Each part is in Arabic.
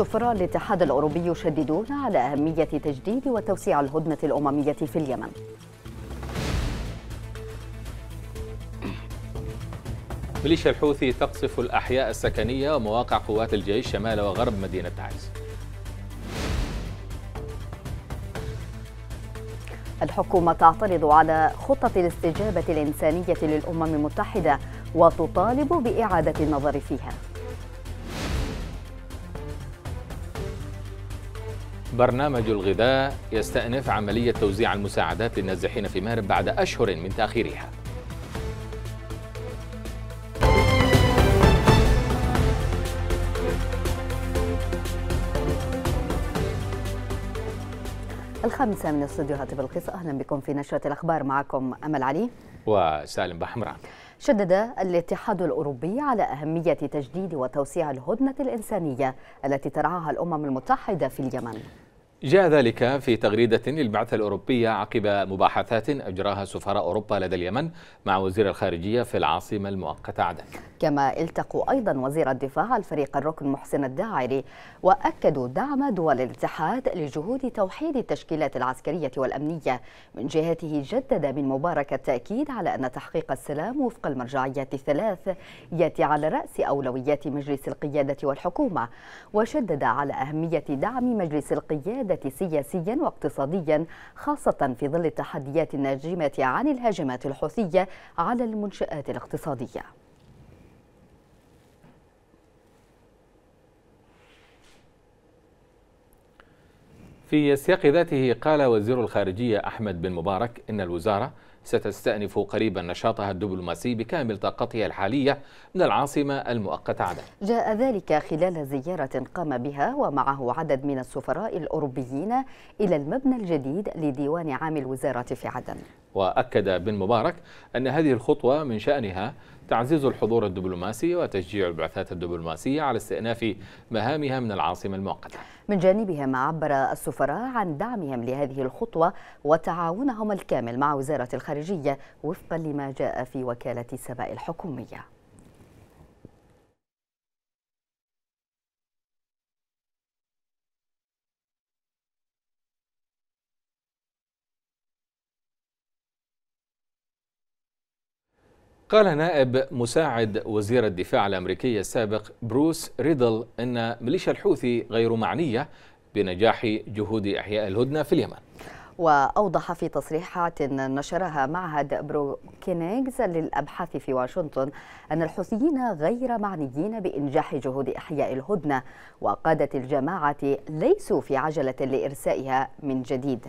سفراء الاتحاد الأوروبي يشددون على أهمية تجديد وتوسيع الهدنة الأممية في اليمن ميليشيا الحوثي تقصف الأحياء السكنية ومواقع قوات الجيش شمال وغرب مدينة تعز الحكومة تعترض على خطة الاستجابة الإنسانية للأمم المتحدة وتطالب بإعادة النظر فيها برنامج الغذاء يستأنف عملية توزيع المساعدات للنازحين في مارب بعد أشهر من تأخيرها الخامسة من استديوهات بلقيس أهلا بكم في نشرة الأخبار معكم أمل علي وسالم بحمران شدد الاتحاد الأوروبي على أهمية تجديد وتوسيع الهدنة الإنسانية التي ترعاها الأمم المتحدة في اليمن جاء ذلك في تغريدة للبعثة الأوروبية عقب مباحثات أجراها سفراء أوروبا لدى اليمن مع وزير الخارجية في العاصمة المؤقتة عدن كما التقوا أيضا وزير الدفاع الفريق الركن محسن الداعري وأكدوا دعم دول الاتحاد لجهود توحيد التشكيلات العسكرية والأمنية من جهته جدد من مبارك التأكيد على أن تحقيق السلام وفق المرجعيات الثلاث يأتي على رأس أولويات مجلس القيادة والحكومة وشدد على أهمية دعم مجلس القيادة السيادة سياسيا واقتصاديا خاصة في ظل التحديات الناجمة عن الهجمات الحوثية على المنشآت الاقتصادية في سياق ذاته قال وزير الخارجية أحمد بن مبارك إن الوزارة ستستأنف قريبا نشاطها الدبلوماسي بكامل طاقتها الحالية من العاصمة المؤقتة عدن جاء ذلك خلال زيارة قام بها ومعه عدد من السفراء الأوروبيين إلى المبنى الجديد لديوان عام الوزارة في عدن وأكد بن مبارك أن هذه الخطوة من شأنها تعزيز الحضور الدبلوماسي وتشجيع البعثات الدبلوماسية على استئناف مهامها من العاصمة المؤقتة من جانبهم عبر السفراء عن دعمهم لهذه الخطوة وتعاونهم الكامل مع وزارة الخارجية وفقا لما جاء في وكالة السباء الحكومية قال نائب مساعد وزير الدفاع الأمريكي السابق بروس ريدل أن ميليشيا الحوثي غير معنية بنجاح جهود إحياء الهدنة في اليمن وأوضح في تصريحات نشرها معهد بروكينيغز للأبحاث في واشنطن أن الحوثيين غير معنيين بإنجاح جهود إحياء الهدنة وقادة الجماعة ليسوا في عجلة لإرسائها من جديد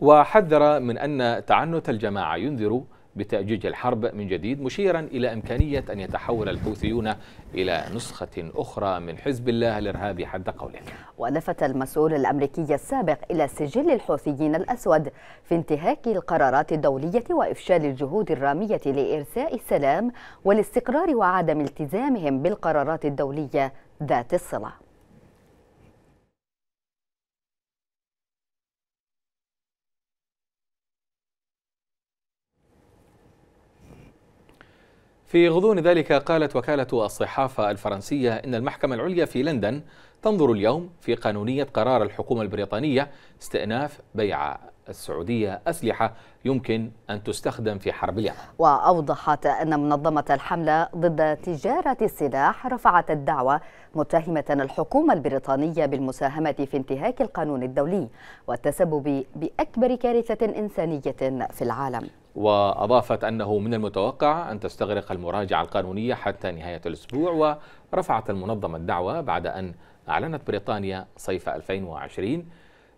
وحذر من أن تعنت الجماعة ينذر بتأجيج الحرب من جديد مشيرا إلى إمكانية أن يتحول الحوثيون إلى نسخة أخرى من حزب الله الإرهابي حد قوله ولفت المسؤول الأمريكي السابق إلى سجل الحوثيين الأسود في انتهاك القرارات الدولية وإفشال الجهود الرامية لإرساء السلام والاستقرار وعدم التزامهم بالقرارات الدولية ذات الصلة في غضون ذلك قالت وكالة الصحافة الفرنسية إن المحكمة العليا في لندن تنظر اليوم في قانونية قرار الحكومة البريطانية استئناف بيع السعودية أسلحة يمكن أن تستخدم في حرب اليمن وأوضحت أن منظمة الحملة ضد تجارة السلاح رفعت الدعوة متهمة الحكومة البريطانية بالمساهمة في انتهاك القانون الدولي والتسبب بأكبر كارثة إنسانية في العالم وأضافت أنه من المتوقع أن تستغرق المراجعة القانونية حتى نهاية الأسبوع ورفعت المنظمة الدعوة بعد أن أعلنت بريطانيا صيف 2020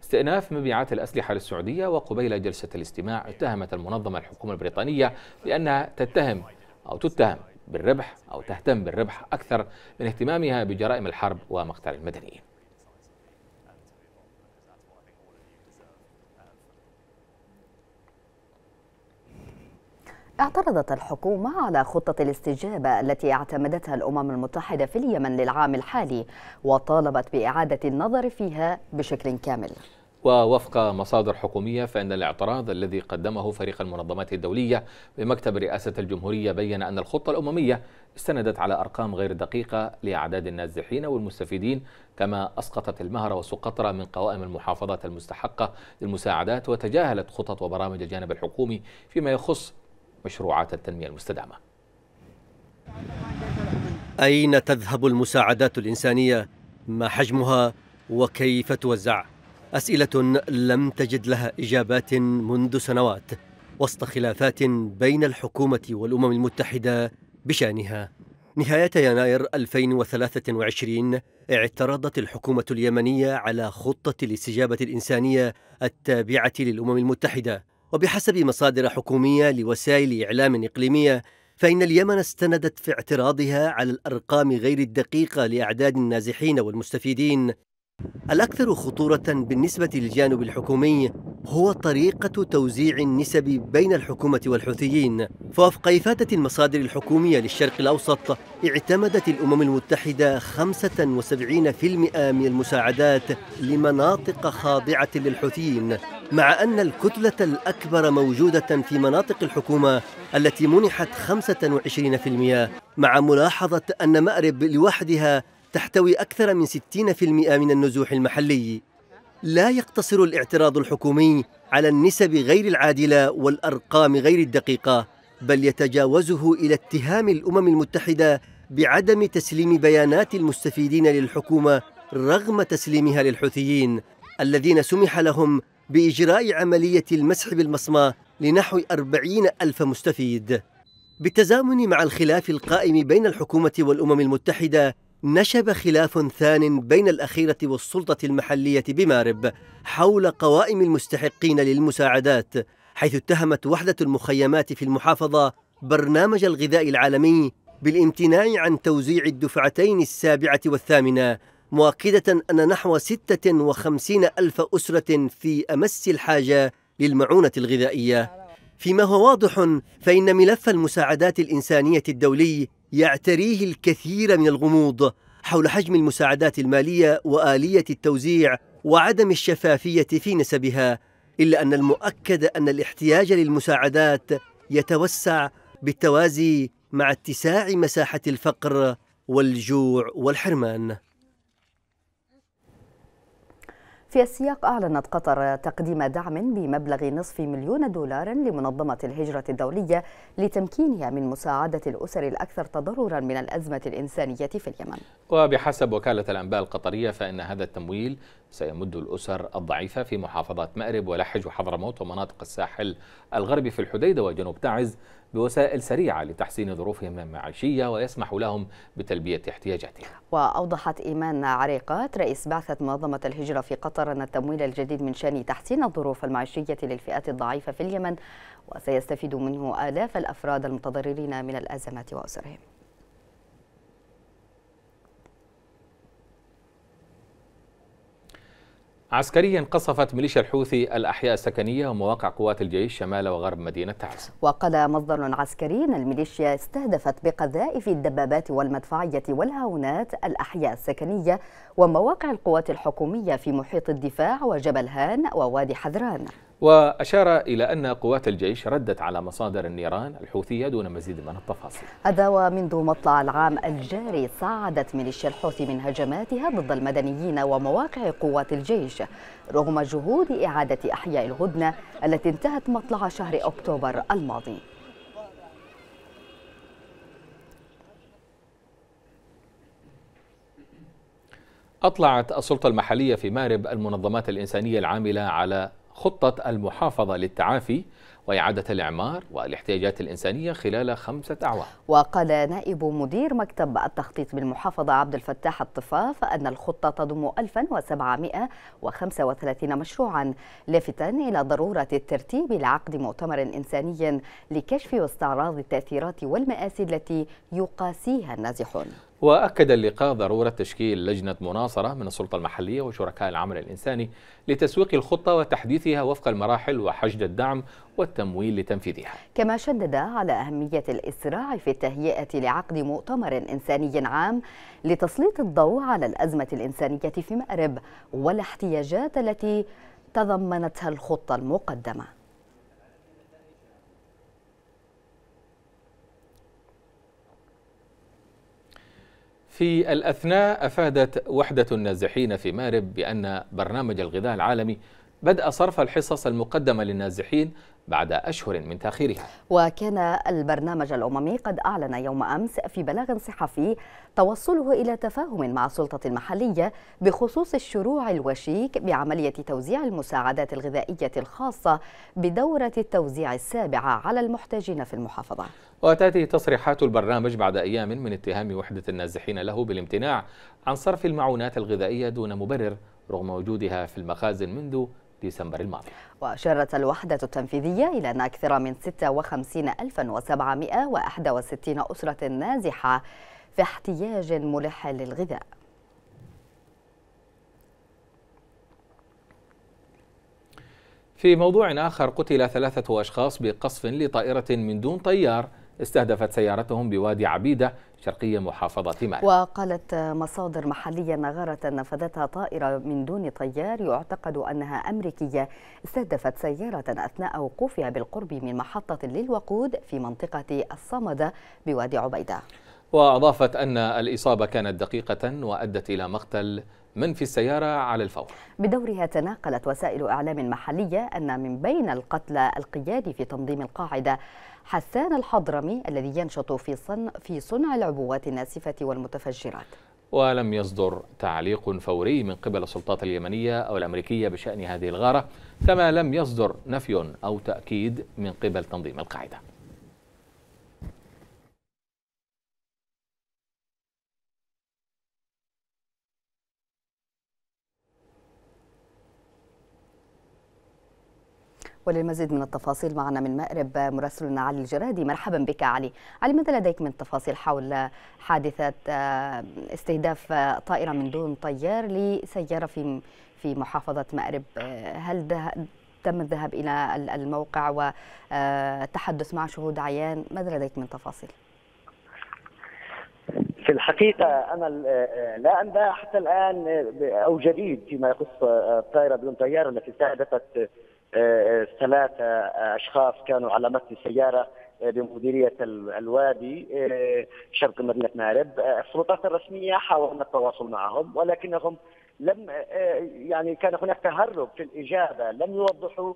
استئناف مبيعات الأسلحة للسعودية وقبيل جلسة الاستماع اتهمت المنظمة الحكومة البريطانية بأنها تتهم أو تتهم بالربح أو تهتم بالربح أكثر من اهتمامها بجرائم الحرب ومقتل المدنيين اعترضت الحكومة على خطة الاستجابة التي اعتمدتها الأمم المتحدة في اليمن للعام الحالي وطالبت بإعادة النظر فيها بشكل كامل ووفق مصادر حكومية فإن الاعتراض الذي قدمه فريق المنظمات الدولية بمكتب رئاسة الجمهورية بين أن الخطة الأممية استندت على أرقام غير دقيقة لأعداد النازحين والمستفيدين كما أسقطت المهر وسقطرة من قوائم المحافظات المستحقة للمساعدات وتجاهلت خطط وبرامج الجانب الحكومي فيما يخص مشروعات التنمية المستدامة أين تذهب المساعدات الإنسانية؟ ما حجمها وكيف توزع؟ أسئلة لم تجد لها إجابات منذ سنوات وسط خلافات بين الحكومة والأمم المتحدة بشأنها نهاية يناير 2023 اعترضت الحكومة اليمنية على خطة الاستجابة الإنسانية التابعة للأمم المتحدة وبحسب مصادر حكومية لوسائل إعلام إقليمية فإن اليمن استندت في اعتراضها على الأرقام غير الدقيقة لأعداد النازحين والمستفيدين الأكثر خطورة بالنسبة للجانب الحكومي هو طريقة توزيع النسب بين الحكومة والحوثيين فوفق إفادة المصادر الحكومية للشرق الأوسط اعتمدت الأمم المتحدة 75% من المساعدات لمناطق خاضعة للحوثيين مع أن الكتلة الأكبر موجودة في مناطق الحكومة التي منحت 25% مع ملاحظة أن مأرب لوحدها تحتوي أكثر من 60% من النزوح المحلي لا يقتصر الاعتراض الحكومي على النسب غير العادلة والأرقام غير الدقيقة بل يتجاوزه إلى اتهام الأمم المتحدة بعدم تسليم بيانات المستفيدين للحكومة رغم تسليمها للحوثيين الذين سمح لهم بإجراء عملية المسح بالمصمة لنحو أربعين ألف مستفيد بالتزامن مع الخلاف القائم بين الحكومة والأمم المتحدة نشب خلاف ثان بين الأخيرة والسلطة المحلية بمارب حول قوائم المستحقين للمساعدات حيث اتهمت وحدة المخيمات في المحافظة برنامج الغذاء العالمي بالامتناع عن توزيع الدفعتين السابعة والثامنة مؤكدة أن نحو 56 ألف أسرة في أمس الحاجة للمعونة الغذائية فيما هو واضح فإن ملف المساعدات الإنسانية الدولي يعتريه الكثير من الغموض حول حجم المساعدات المالية وآلية التوزيع وعدم الشفافية في نسبها إلا أن المؤكد أن الاحتياج للمساعدات يتوسع بالتوازي مع اتساع مساحة الفقر والجوع والحرمان في السياق أعلنت قطر تقديم دعم بمبلغ نصف مليون دولار لمنظمة الهجرة الدولية لتمكينها من مساعدة الأسر الأكثر تضررا من الأزمة الإنسانية في اليمن وبحسب وكالة الأنباء القطرية فإن هذا التمويل سيمد الأسر الضعيفة في محافظات مأرب ولحج وحضرموت ومناطق الساحل الغربي في الحديدة وجنوب تعز بوسائل سريعة لتحسين ظروفهم المعيشية ويسمح لهم بتلبية احتياجاتهم وأوضحت إيمان عريقات رئيس بعثة منظمة الهجرة في قطر أن التمويل الجديد من شأن تحسين الظروف المعيشية للفئات الضعيفة في اليمن وسيستفيد منه آلاف الأفراد المتضررين من الأزمات وأسرهم عسكريا قصفت ميليشيا الحوثي الأحياء السكنية ومواقع قوات الجيش شمال وغرب مدينة تعز وقال مصدر عسكري أن الميليشيا استهدفت بقذائف الدبابات والمدفعية والهاونات الأحياء السكنية ومواقع القوات الحكومية في محيط الدفاع وجبل هان ووادي حذران وأشار إلى أن قوات الجيش ردت على مصادر النيران الحوثية دون مزيد من التفاصيل هذا ومنذ مطلع العام الجاري صعدت ميليشيا الحوثي من هجماتها ضد المدنيين ومواقع قوات الجيش رغم جهود إعادة أحياء الهدنة التي انتهت مطلع شهر أكتوبر الماضي أطلعت السلطة المحلية في مارب المنظمات الإنسانية العاملة على خطة المحافظة للتعافي وإعادة الإعمار والاحتياجات الإنسانية خلال خمسة أعوام وقال نائب مدير مكتب التخطيط بالمحافظة عبد الفتاح الطفاف أن الخطة تضم 1735 مشروعا لافتا إلى ضرورة الترتيب لعقد مؤتمر إنساني لكشف واستعراض التأثيرات والمآسي التي يقاسيها النازحون وأكد اللقاء ضرورة تشكيل لجنة مناصرة من السلطة المحلية وشركاء العمل الإنساني لتسويق الخطة وتحديثها وفق المراحل وحشد الدعم والتمويل لتنفيذها كما شدد على أهمية الإسراع في التهيئة لعقد مؤتمر إنساني عام لتسليط الضوء على الأزمة الإنسانية في مأرب والاحتياجات التي تضمنتها الخطة المقدمة في الأثناء أفادت وحدة النازحين في مارب بأن برنامج الغذاء العالمي بدأ صرف الحصص المقدمة للنازحين بعد أشهر من تأخيرها وكان البرنامج الأممي قد أعلن يوم أمس في بلاغ صحفي توصله إلى تفاهم مع السلطة المحلية بخصوص الشروع الوشيك بعملية توزيع المساعدات الغذائية الخاصة بدورة التوزيع السابعة على المحتاجين في المحافظة وتأتي تصريحات البرنامج بعد أيام من اتهام وحدة النازحين له بالامتناع عن صرف المعونات الغذائية دون مبرر رغم وجودها في المخازن منذ ديسمبر الماضي وأشارت الوحدة التنفيذية إلى أن أكثر من 56761 أسرة نازحة في احتياج ملح للغذاء في موضوع آخر قتل ثلاثة أشخاص بقصف لطائرة من دون طيار استهدفت سيارتهم بوادي عبيدة شرقي محافظة مال وقالت مصادر محلية نغارة نفذتها طائرة من دون طيار يعتقد أنها أمريكية استهدفت سيارة أثناء وقوفها بالقرب من محطة للوقود في منطقة الصمدة بوادي عبيدة وأضافت أن الإصابة كانت دقيقة وأدت إلى مقتل من في السيارة على الفور بدورها تناقلت وسائل إعلام محلية أن من بين القتلى القيادي في تنظيم القاعدة حسان الحضرمي الذي ينشط في صنع, في صنع العبوات الناسفة والمتفجرات ولم يصدر تعليق فوري من قبل السلطات اليمنية أو الأمريكية بشأن هذه الغارة كما لم يصدر نفي أو تأكيد من قبل تنظيم القاعدة وللمزيد من التفاصيل معنا من مأرب مراسلنا علي الجرادي مرحبا بك علي علي ماذا لديك من تفاصيل حول حادثة آه، استهداف آه، طائرة من دون طيار لسيارة في في محافظة مأرب آه، هل ده تم الذهاب إلى الموقع والتحدث مع شهود عيان ماذا لديك من تفاصيل؟ في الحقيقة أنا لا أنباء حتى الآن أو جديد فيما يخص الطائرة بدون طيار التي استهدفت ثلاثه اشخاص كانوا على متن سيارة بمديرية الوادي آه، شرق مدينة مارب آه، السلطات الرسمية حاولنا التواصل معهم ولكنهم لم آه، يعني كان هناك تهرب في الإجابة لم يوضحوا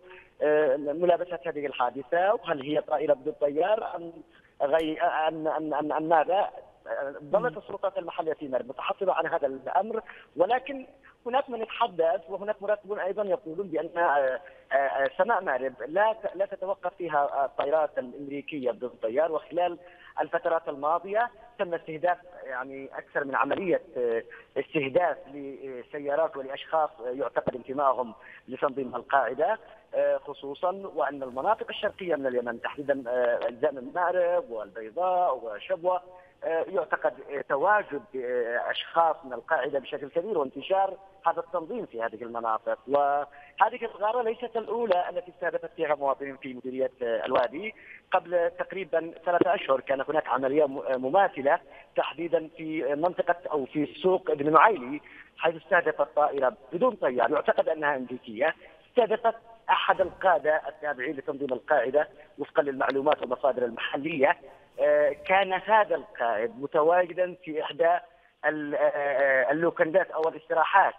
ملابسة هذه الحادثة وهل هي طائرة بدون طيار أم غي أم أم أم, أم ماذا ظلت السلطات المحلية في مارب متحفظة عن هذا الأمر ولكن هناك من يتحدث وهناك مراقبون ايضا يقولون بان آه، آه، سماء مارب لا لا تتوقف فيها آه، الطائرات الامريكيه بدون طيار وخلال الفترات الماضيه تم استهداف يعني اكثر من عمليه استهداف لسيارات ولاشخاص يعتقد انتمائهم لتنظيم القاعده خصوصا وان المناطق الشرقيه من اليمن تحديدا اجزاء من المأرب والبيضاء وشبوه آه، يعتقد آه، تواجد آه، اشخاص من القاعده بشكل كبير وانتشار هذا التنظيم في هذه المناطق وهذه الغاره ليست الاولى التي استهدفت فيها مواطنين في مديريه الوادي قبل تقريبا ثلاثة اشهر كان هناك عمليه مماثله تحديدا في منطقه او في سوق ابن نعيلي حيث استهدفت طائره بدون طيار يعتقد انها امريكيه استهدفت احد القاده التابعين لتنظيم القاعده وفقا للمعلومات والمصادر المحليه آه، كان هذا القائد متواجدا في احدى آه، اللوكندات او الاستراحات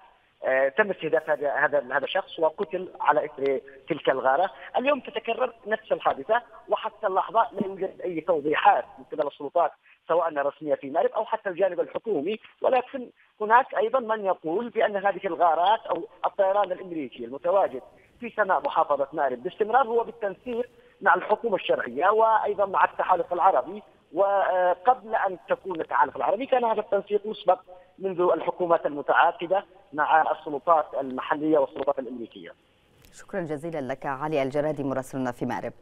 آه، تم استهداف هذا هذا هذا الشخص وقتل على اثر تلك الغاره، اليوم تتكرر نفس الحادثه وحتى اللحظه لا يوجد اي توضيحات من قبل السلطات سواء الرسميه في مأرب او حتى الجانب الحكومي، ولكن هناك ايضا من يقول بان هذه الغارات او الطيران الامريكي المتواجد في سناء محافظه مأرب باستمرار هو بالتنسيق مع الحكومه الشرعيه وايضا مع التحالف العربي وقبل ان تكون التحالف العربي كان هذا التنسيق مسبق منذ الحكومات المتعاقده مع السلطات المحليه والسلطات الامريكيه. شكرا جزيلا لك علي الجرادي مراسلنا في مأرب.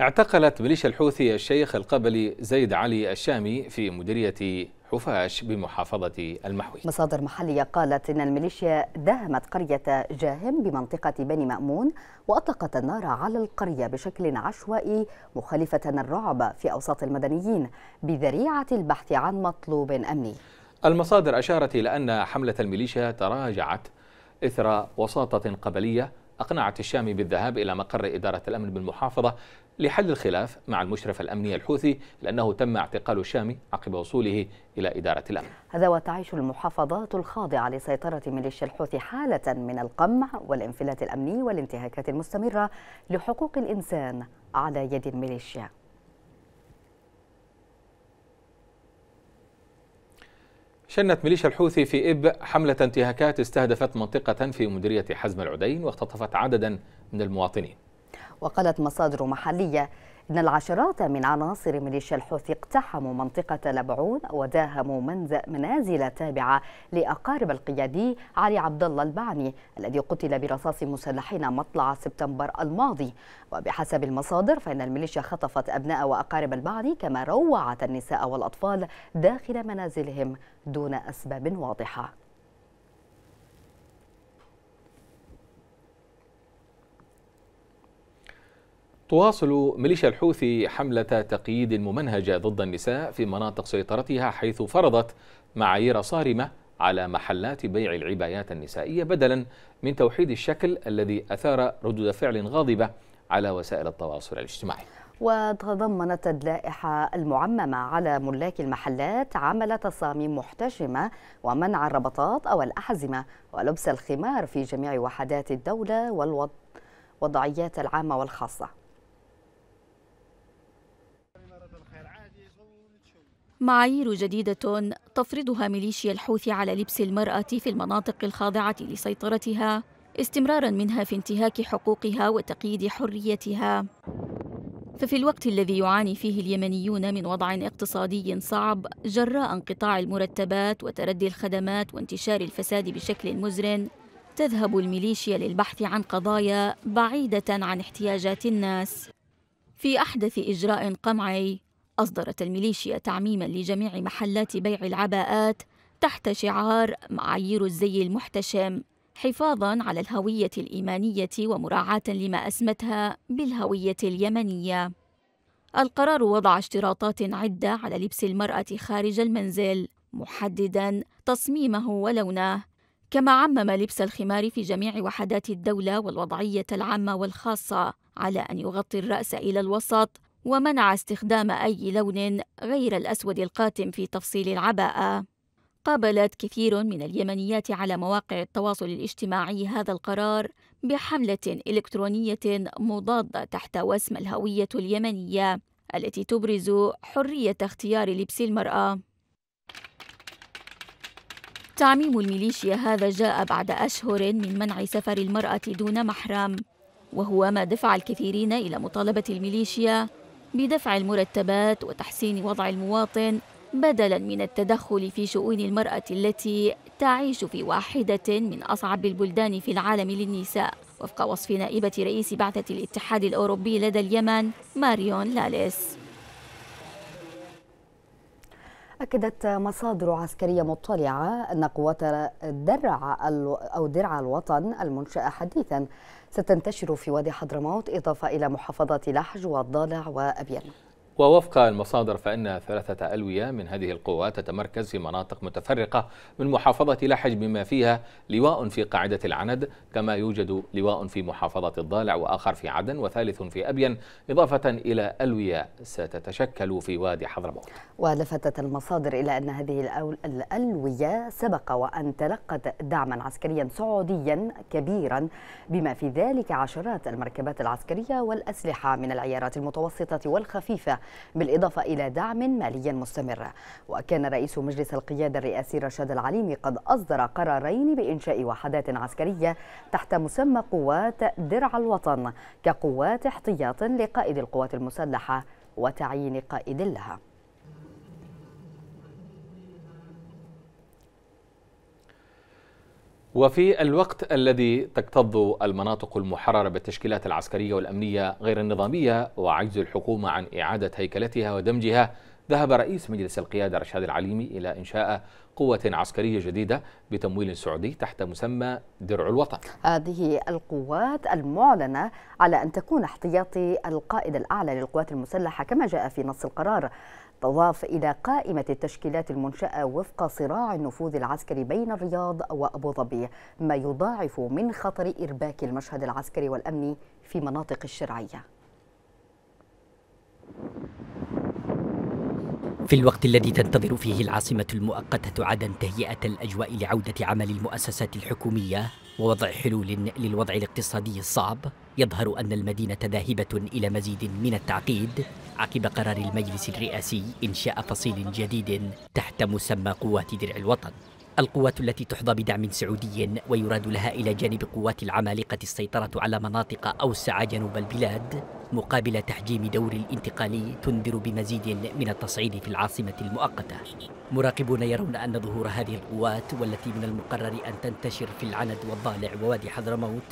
اعتقلت ميليشيا الحوثي الشيخ القبلي زيد علي الشامي في مديرية حفاش بمحافظة المحوي مصادر محلية قالت إن الميليشيا داهمت قرية جاهم بمنطقة بني مأمون وأطلقت النار على القرية بشكل عشوائي مخالفة الرعب في أوساط المدنيين بذريعة البحث عن مطلوب أمني المصادر أشارت إلى أن حملة الميليشيا تراجعت إثر وساطة قبلية أقنعت الشامي بالذهاب إلى مقر إدارة الأمن بالمحافظة لحل الخلاف مع المشرف الأمني الحوثي لأنه تم اعتقال الشامي عقب وصوله إلى إدارة الأمن هذا وتعيش المحافظات الخاضعة لسيطرة ميليشيا الحوثي حالة من القمع والانفلات الأمني والانتهاكات المستمرة لحقوق الإنسان على يد الميليشيا شنت ميليشيا الحوثي في إب حملة انتهاكات استهدفت منطقة في مديرية حزم العدين واختطفت عددا من المواطنين وقالت مصادر محلية إن العشرات من عناصر ميليشيا الحوثي اقتحموا منطقة لبعون وداهموا منازل تابعة لأقارب القيادي علي عبد الله البعني الذي قتل برصاص مسلحين مطلع سبتمبر الماضي وبحسب المصادر فإن الميليشيا خطفت أبناء وأقارب البعني كما روعت النساء والأطفال داخل منازلهم دون أسباب واضحة تواصل ميليشيا الحوثي حملة تقييد ممنهجة ضد النساء في مناطق سيطرتها حيث فرضت معايير صارمة على محلات بيع العبايات النسائية بدلا من توحيد الشكل الذي أثار ردود فعل غاضبة على وسائل التواصل الاجتماعي وتضمنت اللائحة المعممة على ملاك المحلات عمل تصاميم محتشمة ومنع الربطات أو الأحزمة ولبس الخمار في جميع وحدات الدولة والوضعيات العامة والخاصة معايير جديدة تفرضها ميليشيا الحوثي على لبس المرأة في المناطق الخاضعة لسيطرتها استمرارا منها في انتهاك حقوقها وتقييد حريتها ففي الوقت الذي يعاني فيه اليمنيون من وضع اقتصادي صعب جراء انقطاع المرتبات وتردي الخدمات وانتشار الفساد بشكل مزر تذهب الميليشيا للبحث عن قضايا بعيدة عن احتياجات الناس في أحدث إجراء قمعي أصدرت الميليشيا تعميما لجميع محلات بيع العباءات تحت شعار معايير الزي المحتشم حفاظا على الهوية الإيمانية ومراعاة لما أسمتها بالهوية اليمنية. القرار وضع اشتراطات عدة على لبس المرأة خارج المنزل، محددا تصميمه ولونه، كما عمم لبس الخمار في جميع وحدات الدولة والوضعية العامة والخاصة على أن يغطي الرأس إلى الوسط ومنع استخدام أي لون غير الأسود القاتم في تفصيل العباءة. قابلت كثير من اليمنيات على مواقع التواصل الاجتماعي هذا القرار بحملة إلكترونية مضادة تحت وسم الهوية اليمنية التي تبرز حرية اختيار لبس المرأة. تعميم الميليشيا هذا جاء بعد أشهر من منع سفر المرأة دون محرم، وهو ما دفع الكثيرين إلى مطالبة الميليشيا بدفع المرتبات وتحسين وضع المواطن بدلا من التدخل في شؤون المرأة التي تعيش في واحدة من أصعب البلدان في العالم للنساء وفق وصف نائبة رئيس بعثة الاتحاد الأوروبي لدى اليمن ماريون لاليس أكدت مصادر عسكرية مطلعة أن قوات درع أو درع الوطن المنشأة حديثا ستنتشر في وادي حضرموت إضافة إلى محافظات لحج والضالع وأبيان ووفق المصادر فإن ثلاثة ألوية من هذه القوات تتمركز في مناطق متفرقة من محافظة لحج بما فيها لواء في قاعدة العند كما يوجد لواء في محافظة الضالع وآخر في عدن وثالث في أبين إضافة إلى ألوية ستتشكل في وادي حضرموت ولفتت المصادر إلى أن هذه الألوية سبق وأن تلقت دعما عسكريا سعوديا كبيرا بما في ذلك عشرات المركبات العسكرية والأسلحة من العيارات المتوسطة والخفيفة بالإضافة إلى دعم مالي مستمر وكان رئيس مجلس القيادة الرئاسي رشاد العليمي قد أصدر قرارين بإنشاء وحدات عسكرية تحت مسمى قوات درع الوطن كقوات احتياط لقائد القوات المسلحة وتعيين قائد لها وفي الوقت الذي تكتظ المناطق المحررة بالتشكيلات العسكرية والأمنية غير النظامية وعجز الحكومة عن إعادة هيكلتها ودمجها ذهب رئيس مجلس القيادة رشاد العليمي إلى إنشاء قوة عسكرية جديدة بتمويل سعودي تحت مسمى درع الوطن هذه القوات المعلنة على أن تكون احتياطي القائد الأعلى للقوات المسلحة كما جاء في نص القرار تضاف إلى قائمة التشكيلات المنشأة وفق صراع النفوذ العسكري بين الرياض وأبو ظبي ما يضاعف من خطر إرباك المشهد العسكري والأمني في مناطق الشرعية في الوقت الذي تنتظر فيه العاصمة المؤقتة عدن تهيئة الأجواء لعودة عمل المؤسسات الحكومية ووضع حلول للوضع الاقتصادي الصعب يظهر أن المدينة ذاهبة إلى مزيد من التعقيد عقب قرار المجلس الرئاسي إنشاء فصيل جديد تحت مسمى قوات درع الوطن القوات التي تحظى بدعم سعودي ويراد لها إلى جانب قوات العمالقة السيطرة على مناطق أوسع جنوب البلاد مقابل تحجيم دور الانتقالي تنذر بمزيد من التصعيد في العاصمة المؤقتة مراقبون يرون أن ظهور هذه القوات والتي من المقرر أن تنتشر في العند والضالع ووادي حضرموت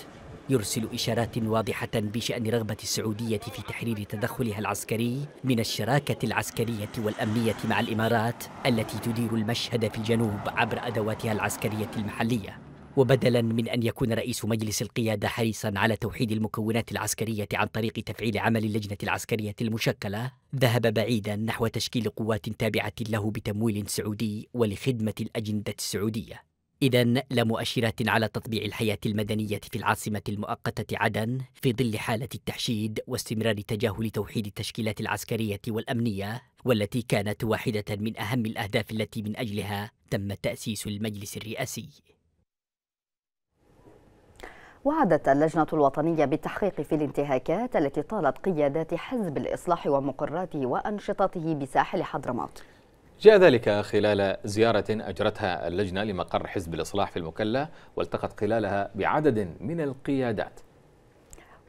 يرسل إشارات واضحة بشأن رغبة السعودية في تحرير تدخلها العسكري من الشراكة العسكرية والأمنية مع الإمارات التي تدير المشهد في الجنوب عبر أدواتها العسكرية المحلية وبدلا من أن يكون رئيس مجلس القيادة حريصا على توحيد المكونات العسكرية عن طريق تفعيل عمل اللجنة العسكرية المشكلة ذهب بعيدا نحو تشكيل قوات تابعة له بتمويل سعودي ولخدمة الأجندة السعودية إذا لمؤشرات على تطبيع الحياة المدنية في العاصمة المؤقتة عدن في ظل حالة التحشيد واستمرار تجاهل توحيد التشكيلات العسكرية والأمنية والتي كانت واحدة من أهم الأهداف التي من أجلها تم تأسيس المجلس الرئاسي وعدت اللجنة الوطنية بالتحقيق في الانتهاكات التي طالت قيادات حزب الإصلاح ومقراته وأنشطته بساحل حضرموت جاء ذلك خلال زيارة أجرتها اللجنة لمقر حزب الإصلاح في المكلا والتقت خلالها بعدد من القيادات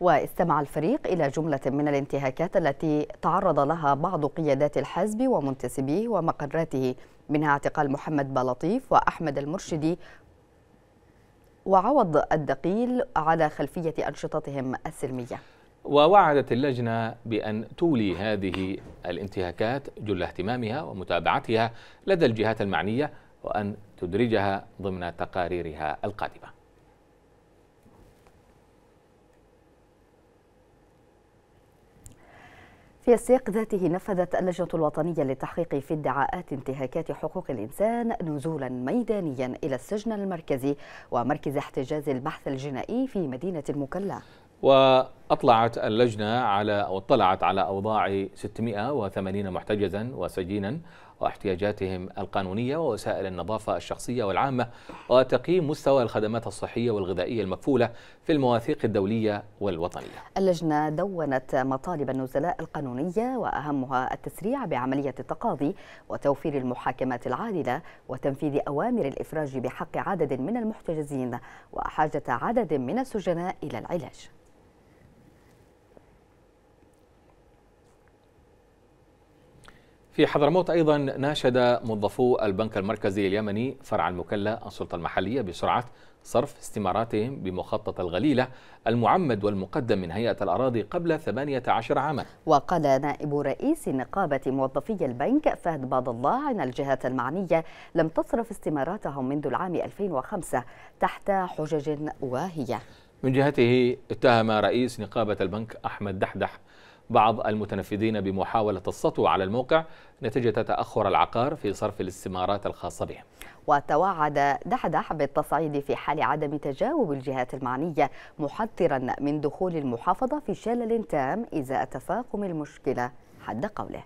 واستمع الفريق إلى جملة من الانتهاكات التي تعرض لها بعض قيادات الحزب ومنتسبيه ومقراته منها اعتقال محمد بلطيف وأحمد المرشدي وعوض الدقيل على خلفية أنشطتهم السلمية ووعدت اللجنة بأن تولي هذه الانتهاكات جل اهتمامها ومتابعتها لدى الجهات المعنية وأن تدرجها ضمن تقاريرها القادمة في السياق ذاته نفذت اللجنة الوطنية للتحقيق في ادعاءات انتهاكات حقوق الإنسان نزولا ميدانيا إلى السجن المركزي ومركز احتجاز البحث الجنائي في مدينة المكلا وأطلعت اللجنة على أو اطلعت على أوضاع 680 محتجزا وسجينا واحتياجاتهم القانونية ووسائل النظافة الشخصية والعامة وتقييم مستوى الخدمات الصحية والغذائية المكفولة في المواثيق الدولية والوطنية اللجنة دونت مطالب النزلاء القانونية وأهمها التسريع بعملية التقاضي وتوفير المحاكمات العادلة وتنفيذ أوامر الإفراج بحق عدد من المحتجزين وحاجة عدد من السجناء إلى العلاج في حضرموت أيضا ناشد موظفو البنك المركزي اليمني فرع المكلا السلطة المحلية بسرعة صرف استماراتهم بمخطط الغليلة المعمد والمقدم من هيئة الأراضي قبل 18 عاما وقال نائب رئيس نقابة موظفي البنك فهد باد الله أن الجهات المعنية لم تصرف استماراتهم منذ العام 2005 تحت حجج واهية من جهته اتهم رئيس نقابة البنك أحمد دحدح بعض المتنفذين بمحاولة السطو على الموقع نتيجة تأخر العقار في صرف الاستمارات الخاصة به وتوعد دحدح بالتصعيد في حال عدم تجاوب الجهات المعنية محذرا من دخول المحافظة في شلل تام إزاء تفاقم المشكلة حد قوله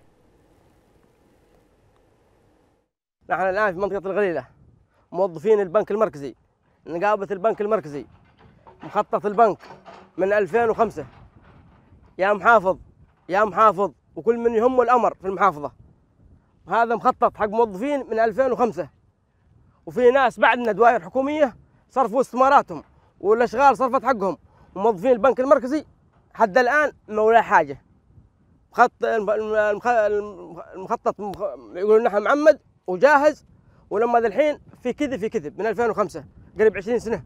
نحن الآن في منطقة الغليلة موظفين البنك المركزي نقابة البنك المركزي مخطط البنك من 2005 يا محافظ يا محافظ وكل من يهم الأمر في المحافظة هذا مخطط حق موظفين من 2005 وفي ناس بعدنا دوائر حكوميه صرفوا استماراتهم والاشغال صرفت حقهم وموظفين البنك المركزي حتى الان ما ولا حاجه خط المخطط يقولون نحن معمد وجاهز ولما الحين في كذب في كذب من 2005 قريب 20 سنه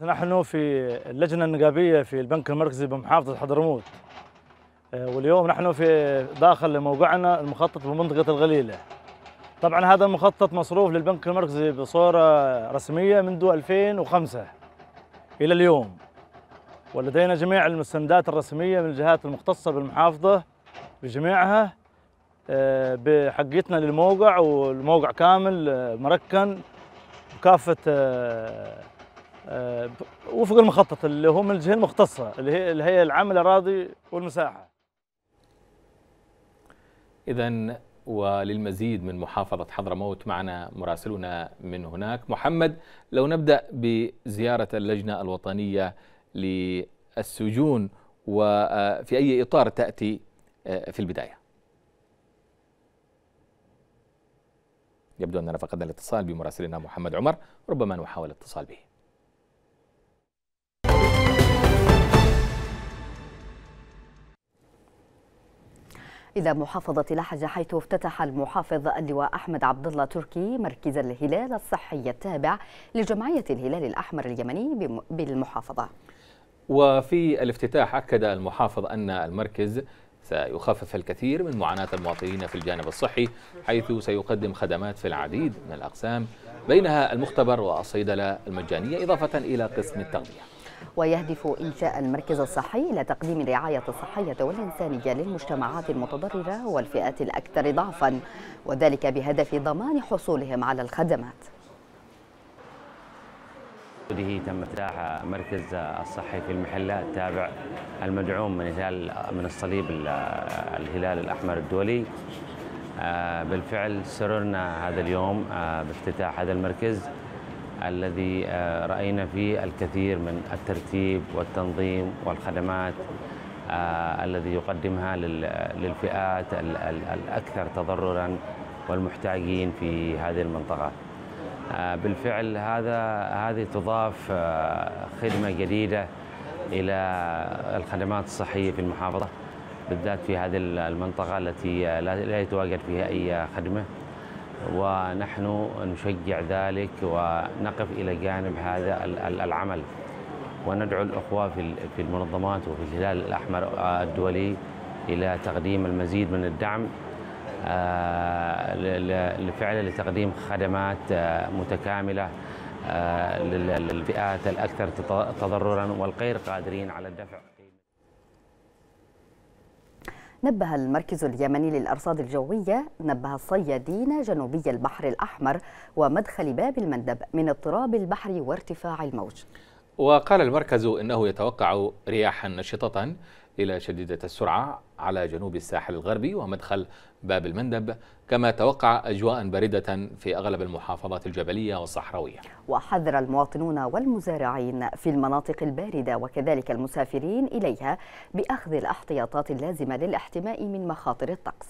نحن في اللجنه النقابيه في البنك المركزي بمحافظه حضرموت آه، واليوم نحن في داخل موقعنا المخطط بمنطقة الغليلة طبعا هذا المخطط مصروف للبنك المركزي بصورة رسمية منذ 2005 إلى اليوم ولدينا جميع المستندات الرسمية من الجهات المختصة بالمحافظة بجميعها آه، بحقيتنا للموقع والموقع كامل آه، مركن بكافة وفق المخطط اللي هو من الجهة المختصة اللي هي العمل الأراضي والمساحة إذا وللمزيد من محافظة حضرموت معنا مراسلنا من هناك محمد لو نبدأ بزيارة اللجنة الوطنية للسجون وفي أي إطار تأتي آه، في البداية يبدو أننا فقدنا الاتصال بمراسلنا محمد عمر ربما نحاول الاتصال به إلى محافظة لحج حيث افتتح المحافظ اللواء أحمد عبد الله تركي مركز الهلال الصحي التابع لجمعية الهلال الأحمر اليمني بالمحافظة وفي الافتتاح أكد المحافظ أن المركز سيخفف الكثير من معاناة المواطنين في الجانب الصحي حيث سيقدم خدمات في العديد من الأقسام بينها المختبر والصيدلة المجانية إضافة إلى قسم التغذية ويهدف إنشاء المركز الصحي إلى تقديم الرعاية الصحية والإنسانية للمجتمعات المتضررة والفئات الأكثر ضعفا وذلك بهدف ضمان حصولهم على الخدمات هذه تم افتتاح مركز الصحي في المحلة التابع المدعوم من هلال من الصليب الهلال الأحمر الدولي آه، بالفعل سررنا هذا اليوم آه، بافتتاح هذا المركز الذي آه، رأينا فيه الكثير من الترتيب والتنظيم والخدمات آه، الذي يقدمها للفئات الأكثر تضررا والمحتاجين في هذه المنطقة آه، بالفعل هذا هذه تضاف خدمة جديدة إلى الخدمات الصحية في المحافظة بالذات في هذه المنطقة التي لا يتواجد فيها أي خدمة ونحن نشجع ذلك ونقف إلى جانب هذا العمل وندعو الأخوة في المنظمات وفي الهلال الأحمر الدولي إلى تقديم المزيد من الدعم آه، لفعل لتقديم خدمات آه، متكاملة آه، للفئات الأكثر تضررا والغير قادرين على الدفع نبه المركز اليمني للأرصاد الجوية نبه الصيادين جنوبي البحر الأحمر ومدخل باب المندب من اضطراب البحر وارتفاع الموج وقال المركز إنه يتوقع رياحا نشطة إلى شديدة السرعة على جنوب الساحل الغربي ومدخل باب المندب كما توقع أجواء باردة في أغلب المحافظات الجبلية والصحراوية وحذر المواطنون والمزارعين في المناطق الباردة وكذلك المسافرين إليها بأخذ الاحتياطات اللازمة للاحتماء من مخاطر الطقس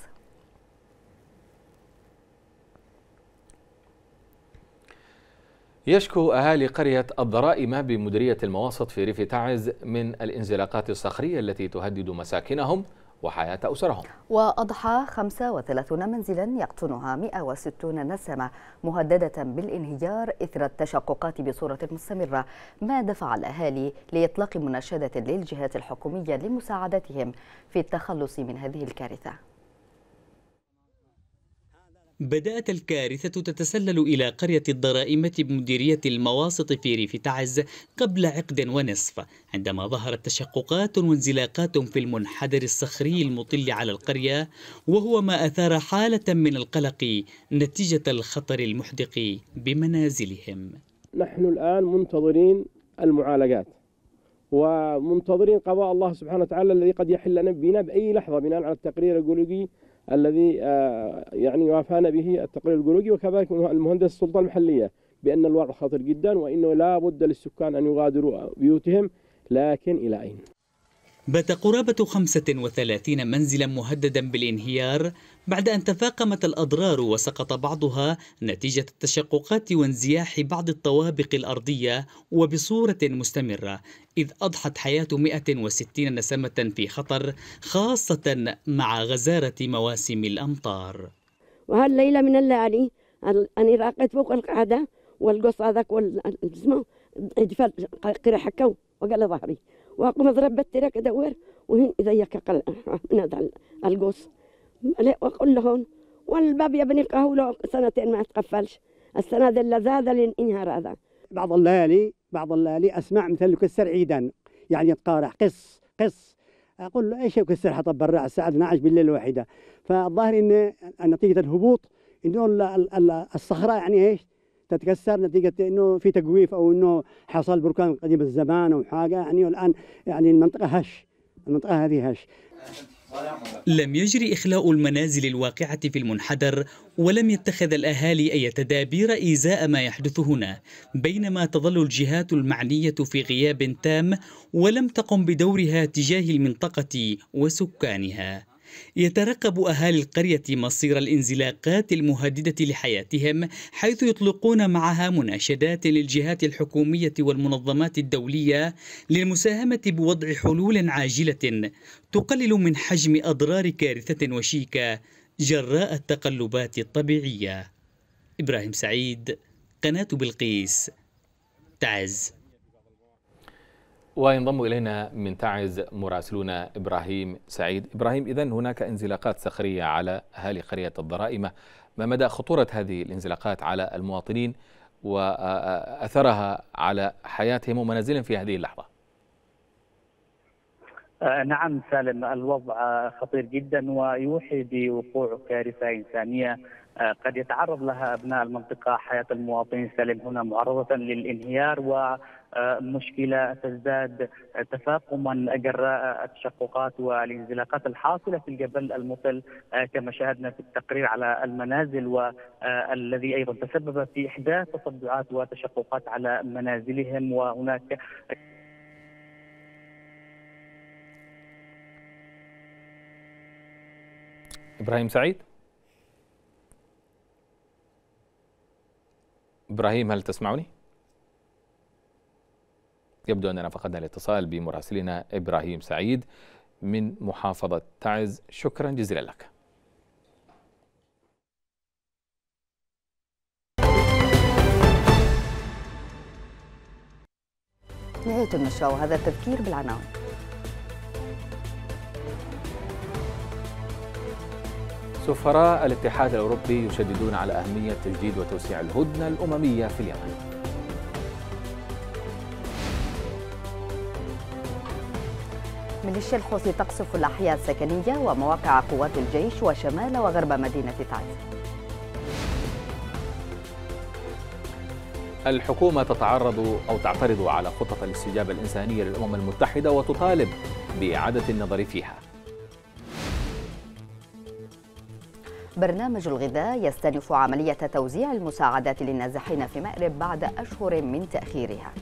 يشكو أهالي قرية الضرائم بمديرية المواسط في ريف تعز من الانزلاقات الصخرية التي تهدد مساكنهم وحياة أسرهم وأضحى 35 منزلا يقطنها 160 نسمة مهددة بالانهيار إثر التشققات بصورة مستمرة ما دفع الأهالي لإطلاق مناشدة للجهات الحكومية لمساعدتهم في التخلص من هذه الكارثة بدأت الكارثة تتسلل إلى قرية الضرائمة بمديرية المواسط في ريف تعز قبل عقد ونصف عندما ظهرت تشققات وانزلاقات في المنحدر الصخري المطل على القرية وهو ما أثار حالة من القلق نتيجة الخطر المحدق بمنازلهم نحن الآن منتظرين المعالجات ومنتظرين قضاء الله سبحانه وتعالى الذي قد يحل بنا بأي لحظة بناء على التقرير الجيولوجي الذي آه، يعني وافانا به التقرير الجيولوجي وكذلك المهندس السلطة المحلية بأن الوضع خطير جدا وأنه لا بد للسكان أن يغادروا بيوتهم لكن إلى أين؟ بات قرابة 35 منزلا مهددا بالانهيار بعد أن تفاقمت الأضرار وسقط بعضها نتيجة التشققات وانزياح بعض الطوابق الأرضية وبصورة مستمرة إذ أضحت حياة 160 نسمة في خطر خاصة مع غزارة مواسم الأمطار وهالليلة من الليالي أنا راقت فوق القعدة والقص هذاك اسمه جفال قرح وقال ظهري واقوم اضرب ترك دور وهن إذا قل من هذا القوس وقل لهون والباب يا بني قهوله سنتين ما تقفلش السنة ذا اللذاذة للانهار هذا بعض الليالي بعض الليالي أسمع مثل يكسر عيدا يعني يتقارع قص قص أقول له إيش يكسر حطب برا الساعة 12 بالليل الواحدة فالظاهر إن نتيجة الهبوط إنه الصخرة يعني إيش تتكسر نتيجه انه في تجويف او انه حصل بركان قديم الزمان او حاجه يعني والان يعني المنطقه هش المنطقه هذه هش لم يجري إخلاء المنازل الواقعة في المنحدر ولم يتخذ الأهالي أي تدابير إزاء ما يحدث هنا بينما تظل الجهات المعنية في غياب تام ولم تقم بدورها تجاه المنطقة وسكانها يترقب أهالي القرية مصير الانزلاقات المهددة لحياتهم حيث يطلقون معها مناشدات للجهات الحكومية والمنظمات الدولية للمساهمة بوضع حلول عاجلة تقلل من حجم أضرار كارثة وشيكة جراء التقلبات الطبيعية إبراهيم سعيد قناة بلقيس تعز وينضم إلينا من تعز مراسلنا إبراهيم سعيد إبراهيم إذا هناك انزلاقات صخرية على أهالي قرية الضرائمة ما مدى خطورة هذه الانزلاقات على المواطنين وأثرها على حياتهم ومنازلهم في هذه اللحظة آه، نعم سالم الوضع خطير جدا ويوحي بوقوع كارثة إنسانية آه، قد يتعرض لها أبناء المنطقة حياة المواطنين سالم هنا معرضة للانهيار و مشكله تزداد تفاقما جراء التشققات والانزلاقات الحاصله في الجبل المطل آه، كما شاهدنا في التقرير على المنازل والذي آه، ايضا تسبب في احداث تصدعات وتشققات على منازلهم وهناك ابراهيم سعيد ابراهيم هل تسمعني؟ يبدو أننا فقدنا الاتصال بمراسلنا إبراهيم سعيد من محافظة تعز شكرا جزيلا لك نهاية النشرة وهذا التذكير بالعناوين سفراء الاتحاد الأوروبي يشددون على أهمية تجديد وتوسيع الهدنة الأممية في اليمن ميليشيا الحوثي تقصف الأحياء السكنية ومواقع قوات الجيش وشمال وغرب مدينة تعز الحكومة تتعرض أو تعترض على خطة الاستجابة الإنسانية للأمم المتحدة وتطالب بإعادة النظر فيها برنامج الغذاء يستأنف عملية توزيع المساعدات للنازحين في مأرب بعد أشهر من تأخيرها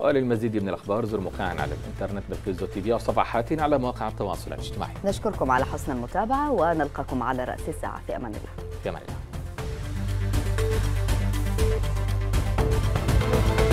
وللمزيد من الأخبار زور موقعنا على الإنترنت بالفيزو تي في وصفحاتنا على مواقع التواصل الاجتماعي نشكركم على حسن المتابعة ونلقاكم على رأس الساعة في أمان الله في أمان الله